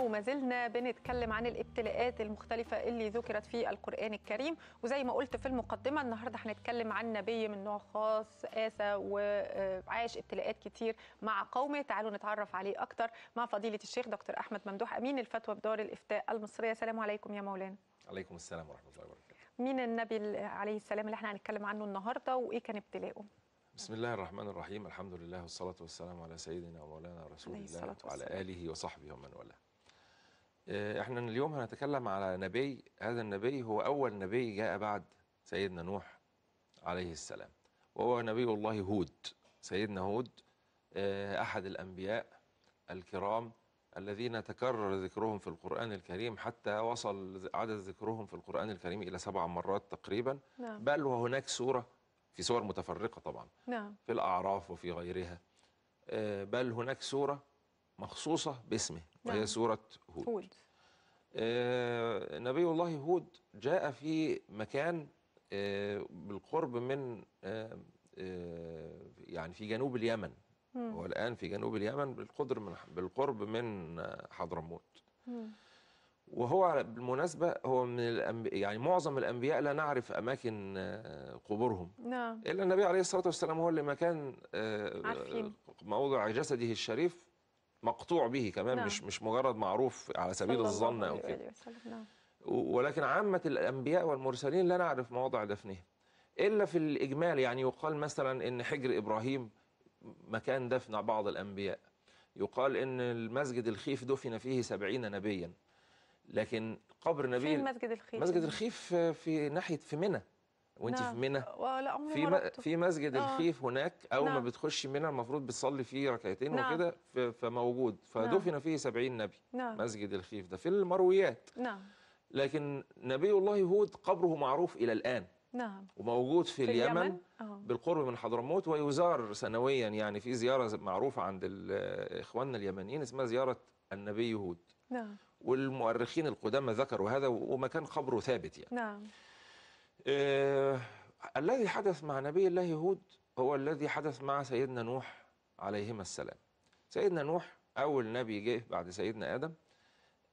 وما زلنا بنتكلم عن الابتلاءات المختلفة اللي ذكرت في القرآن الكريم وزي ما قلت في المقدمة النهاردة هنتكلم عن نبي من نوع خاص آسى وعاش ابتلاءات كتير مع قومه تعالوا نتعرف عليه أكتر مع فضيلة الشيخ دكتور أحمد ممدوح أمين الفتوى بدار الإفتاء المصرية السلام عليكم يا مولانا عليكم السلام ورحمة الله وبركاته مين النبي عليه السلام اللي احنا هنتكلم عنه النهاردة وإيه كان ابتلاءه؟ بسم الله الرحمن الرحيم الحمد لله والصلاة والسلام على سيدنا ومولانا رسول الله وعلى آله وصحبه ومن والاه آه، احنا اليوم هنتكلم على نبي هذا النبي هو أول نبي جاء بعد سيدنا نوح عليه السلام وهو نبي الله هود سيدنا هود آه، أحد الأنبياء الكرام الذين تكرر ذكرهم في القرآن الكريم حتى وصل عدد ذكرهم في القرآن الكريم إلى سبع مرات تقريبا نعم. بل وهناك سورة في سور متفرقة طبعا نعم. في الأعراف وفي غيرها آه، بل هناك سورة مخصوصة باسمه وهي نعم. سورة هود, هود. آه نبي الله هود جاء في مكان آه بالقرب من آه آه يعني في جنوب اليمن هو الآن في جنوب اليمن بالقدر من بالقرب من حضرموت وهو بالمناسبة هو من الأنبياء يعني معظم الأنبياء لا نعرف أماكن آه، قبورهم نعم إلا النبي عليه الصلاة والسلام هو اللي مكان آه، موضع جسده الشريف مقطوع به كمان نعم. مش مش مجرد معروف على سبيل الظن او كده نعم. ولكن عامه الانبياء والمرسلين لا نعرف مواضع دفنهم الا في الاجمال يعني يقال مثلا ان حجر ابراهيم مكان دفن بعض الانبياء يقال ان المسجد الخيف دفن فيه سبعين نبيا لكن قبر نبي فين مسجد الخيف مسجد الخيف في ناحيه في منى وانت نعم. في منى آه، لا عمري في ما في مسجد آه. الخيف هناك اول نعم. ما بتخشي منى المفروض بتصلي فيه ركعتين نعم. وكده فموجود نعم. فدفن نعم. فيه 70 نبي نعم. مسجد الخيف ده في المرويات نعم لكن نبي الله هود قبره معروف الى الان نعم وموجود في, في اليمن, اليمن. آه. بالقرب من حضرموت ويزار سنويا يعني في زياره معروفه عند اخواننا اليمنيين اسمها زياره النبي هود نعم والمؤرخين القدامى ذكروا هذا ومكان قبره ثابت يعني نعم آه الذي حدث مع نبي الله هود هو الذي حدث مع سيدنا نوح عليهما السلام سيدنا نوح أول نبي جه بعد سيدنا آدم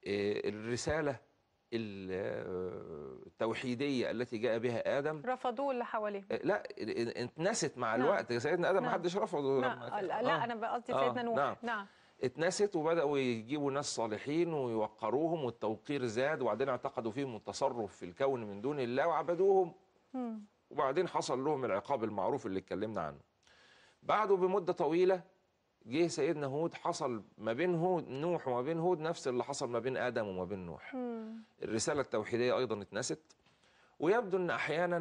آه، الرسالة آه، التوحيدية التي جاء بها آدم رفضوه اللي حواليه آه، لا اتنست مع نعم. الوقت سيدنا آدم نعم. ما حدش رفضه نعم. لا, آه. لا أنا قصدي سيدنا آه. نوح نعم, نعم. اتنست وبداوا يجيبوا ناس صالحين ويوقروهم والتوقير زاد وبعدين اعتقدوا فيهم التصرف في الكون من دون الله وعبدوهم وبعدين حصل لهم العقاب المعروف اللي اتكلمنا عنه بعده بمده طويله جه سيدنا هود حصل ما بين هود نوح وما بين هود نفس اللي حصل ما بين ادم وما بين نوح الرساله التوحيديه ايضا اتنست ويبدو ان احيانا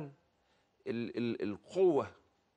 ال ال القوه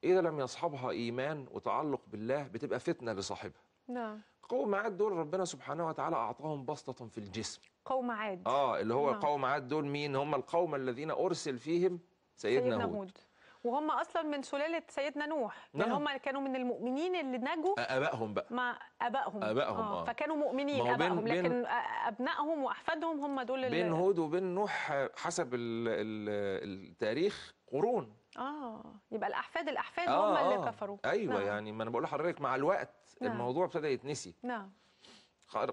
اذا لم يصحبها ايمان وتعلق بالله بتبقى فتنه لصاحبها نعم قوم عاد دول ربنا سبحانه وتعالى أعطاهم بسطة في الجسم قوم عاد آه اللي هو نعم. قوم عاد دول مين هم القوم الذين أرسل فيهم سيدنا, سيدنا هود. وهم اصلا من سلاله سيدنا نوح نعم. يعني هم كانوا من المؤمنين اللي نجوا ابائهم بقى مع ابائهم ابائهم آه. آه. فكانوا مؤمنين ابائهم بين لكن بين ابنائهم واحفادهم هم دول بين هود وبين نوح حسب الـ الـ التاريخ قرون اه يبقى الاحفاد الاحفاد آه هم آه اللي كفروا ايوه نعم. يعني ما انا بقول لحضرتك مع الوقت نعم. الموضوع ابتدى يتنسي نعم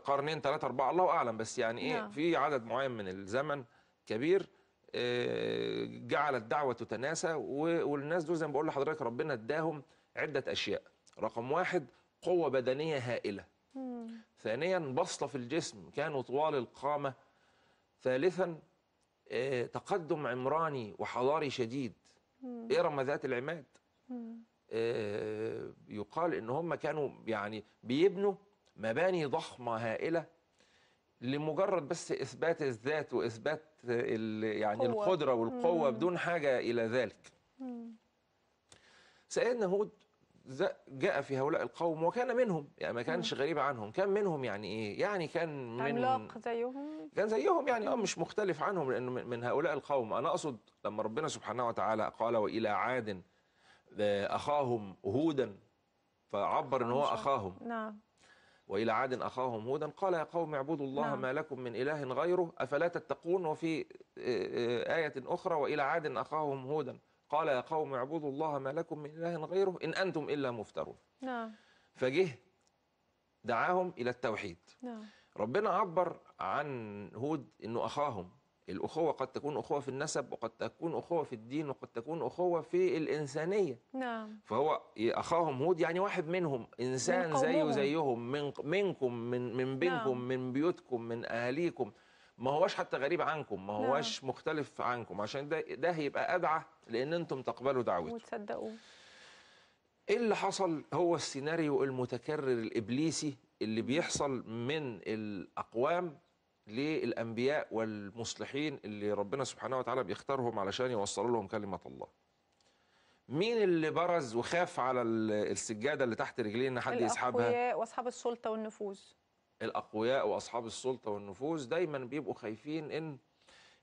قرنين ثلاثه اربعه الله اعلم بس يعني ايه نعم. في عدد معين من الزمن كبير آه، جعل الدعوه تتناسى والناس دول زي ما بقول لحضرتك ربنا اداهم عده اشياء رقم واحد قوه بدنيه هائله مم. ثانيا بصله في الجسم كانوا طوال القامه ثالثا آه، تقدم عمراني وحضاري شديد ارم إيه ذات العماد آه، يقال ان هم كانوا يعني بيبنوا مباني ضخمه هائله لمجرد بس اثبات الذات واثبات يعني القدره والقوه بدون حاجه الى ذلك سيدنا هود جاء في هؤلاء القوم وكان منهم يعني ما كانش غريب عنهم كان منهم يعني ايه يعني كان من عملاق زيهم كان زيهم يعني اه مش مختلف عنهم لانه من هؤلاء القوم انا اقصد لما ربنا سبحانه وتعالى قال والى عاد آه، اخاهم هودا فعبر ان هو اخاهم نعم والى عاد اخاهم هودا قال يا قوم اعبدوا الله نعم. ما لكم من اله غيره افلا تتقون وفي آه، آه، ايه اخرى والى عاد اخاهم هودا قال يا قوم اعبدوا الله ما لكم من إله غيره إن أنتم إلا مفترون نعم فجه دعاهم إلى التوحيد نعم ربنا عبر عن هود أنه أخاهم الأخوة قد تكون أخوة في النسب وقد تكون أخوة في الدين وقد تكون أخوة في الإنسانية نعم فهو أخاهم هود يعني واحد منهم إنسان من زيه زيهم من منكم من من بينكم نعم. من بيوتكم من أهاليكم ما هوش حتى غريب عنكم ما هوش نعم. مختلف عنكم عشان ده ده هيبقى أدعى لان انتم تقبلوا دعوته وتصدقوه ايه اللي حصل هو السيناريو المتكرر الابليسي اللي بيحصل من الاقوام للانبياء والمصلحين اللي ربنا سبحانه وتعالى بيختارهم علشان يوصلوا لهم كلمه الله مين اللي برز وخاف على السجاده اللي تحت رجليه ان حد يسحبها الاقوياء واصحاب السلطه والنفوذ الاقوياء واصحاب السلطه والنفوذ دايما بيبقوا خايفين ان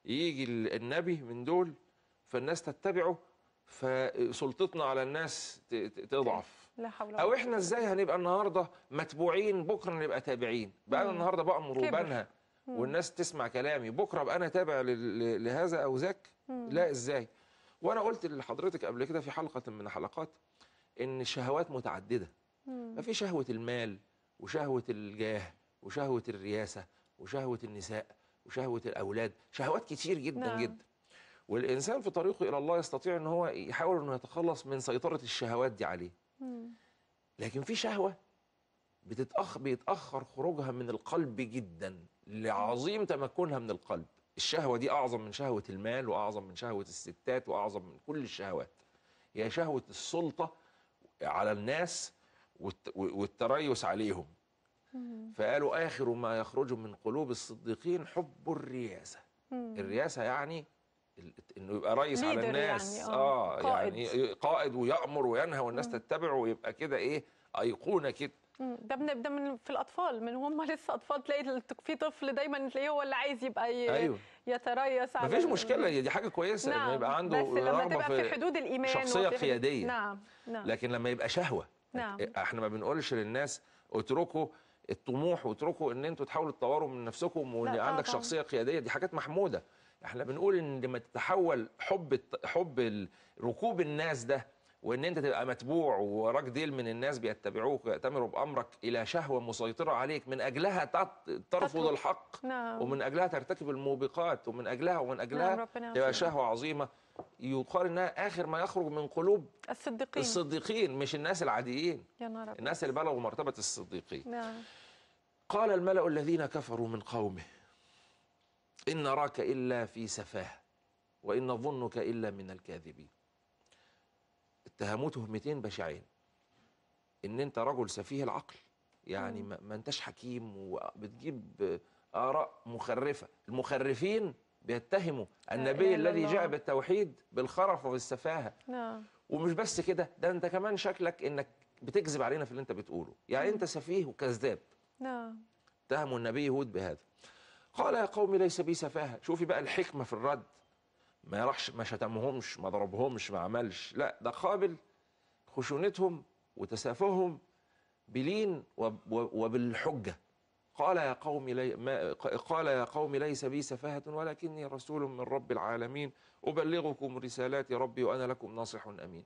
يجي النبي من دول فالناس تتبعه فسلطتنا على الناس تضعف لا حول او احنا ازاي هنبقى النهارده متبوعين بكره نبقى تابعين بقى انا النهارده بامر وبنهى والناس تسمع كلامي بكره ابقى انا تابع لهذا او ذاك لا ازاي وانا قلت لحضرتك قبل كده في حلقه من حلقات ان الشهوات متعدده ما في شهوه المال وشهوه الجاه وشهوه الرياسه وشهوه النساء وشهوه الاولاد شهوات كتير جدا نعم. جدا والإنسان في طريقه إلى الله يستطيع أن هو يحاول أنه يتخلص من سيطرة الشهوات دي عليه لكن في شهوة بتتأخ بيتأخر خروجها من القلب جدا لعظيم تمكنها من القلب الشهوة دي أعظم من شهوة المال وأعظم من شهوة الستات وأعظم من كل الشهوات هي شهوة السلطة على الناس والتريث عليهم فقالوا آخر ما يخرج من قلوب الصديقين حب الرياسة الرياسة يعني انه يبقى رئيس على يعني، الناس آه، آه، يعني اه قائد. يعني قائد ويامر وينهى والناس مم. تتبعه ويبقى كده ايه ايقونه كده ده من ده من في الاطفال من هم لسه اطفال تلاقي في طفل دايما تلاقيه هو اللي عايز يبقى ي... أيوه. يتريس على مفيش مشكله دي حاجه كويسه نعم. انه يبقى نعم، عنده بس لما تبقى في, في حدود الايمان شخصيه قياديه نعم. نعم لكن لما يبقى شهوه نعم إيه، احنا ما بنقولش للناس اتركوا الطموح واتركوا ان انتوا تحاولوا تطوروا من نفسكم وان عندك طبعا. شخصيه قياديه دي حاجات محموده احنا بنقول ان لما تتحول حب حب ركوب الناس ده وان انت تبقى متبوع وراك ديل من الناس بيتبعوك ويأتمروا بامرك الى شهوه مسيطره عليك من اجلها ترفض الحق نعم. ومن اجلها ترتكب الموبقات ومن اجلها ومن اجلها نعم تبقى شهوه عظيمه يقال انها اخر ما يخرج من قلوب الصديقين الصديقين مش الناس العاديين يا نهار الناس اللي بلغوا مرتبه الصديقين نعم قال الملأ الذين كفروا من قومه إن نراك إلا في سفاهة وإن نظنك إلا من الكاذبين اتهموه تهمتين بشعين إن أنت رجل سفيه العقل يعني ما, ما أنتش حكيم وبتجيب آراء مخرفة المخرفين بيتهموا آه، النبي الذي جاء بالتوحيد بالخرف وبالسفاهة نعم ومش بس كده ده أنت كمان شكلك إنك بتكذب علينا في اللي أنت بتقوله يعني مم. أنت سفيه وكذاب نعم اتهموا النبي هود بهذا قال يا قوم ليس بي سفاهه شوفي بقى الحكمه في الرد ما راحش ما شتمهمش ما ضربهمش ما عملش لا ده قابل خشونتهم وتسافههم بلين وبالحجه قال يا قوم لي ما قال يا قوم ليس بي سفاهة ولكني رسول من رب العالمين أبلغكم رسالات ربي وأنا لكم ناصح أمين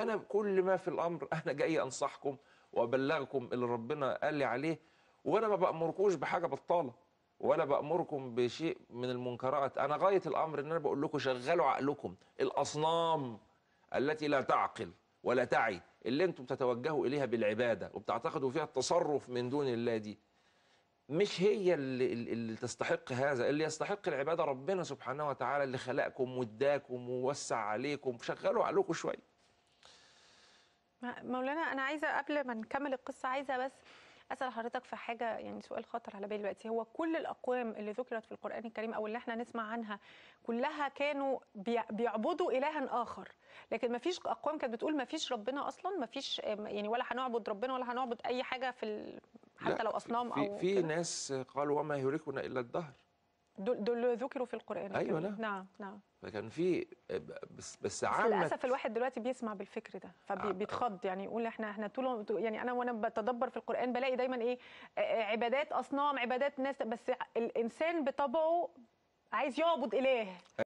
أنا كل ما في الأمر أنا جاي أنصحكم وأبلغكم اللي ربنا قال لي عليه وأنا ما بأمركوش بحاجة بطالة ولا بأمركم بشيء من المنكرات أنا غاية الأمر أن أنا بقول لكم شغلوا عقلكم الأصنام التي لا تعقل ولا تعي اللي أنتم تتوجهوا إليها بالعبادة وبتعتقدوا فيها التصرف من دون الله دي مش هي اللي, اللي تستحق هذا اللي يستحق العبادة ربنا سبحانه وتعالى اللي خلقكم واداكم ووسع عليكم شغلوا عقلكم شوية مولانا أنا عايزة قبل ما نكمل القصة عايزة بس اسال حضرتك في حاجه يعني سؤال خطر على بالي دلوقتي هو كل الاقوام اللي ذكرت في القران الكريم او اللي احنا نسمع عنها كلها كانوا بيعبدوا الها اخر لكن ما فيش اقوام كانت بتقول ما فيش ربنا اصلا ما فيش يعني ولا هنعبد ربنا ولا هنعبد اي حاجه في حتى لو اصنام او في في ناس قالوا وما يهلكنا الا الدهر دول ذكروا في القران ايوه نعم نعم, نعم. فكان في بس بس عامة للاسف الواحد دلوقتي بيسمع بالفكر ده فبيتخض آه. يعني يقول احنا احنا طول يعني انا وانا بتدبر في القران بلاقي دايما ايه آه، آه، عبادات اصنام عبادات ناس بس الانسان بطبعه عايز يعبد اله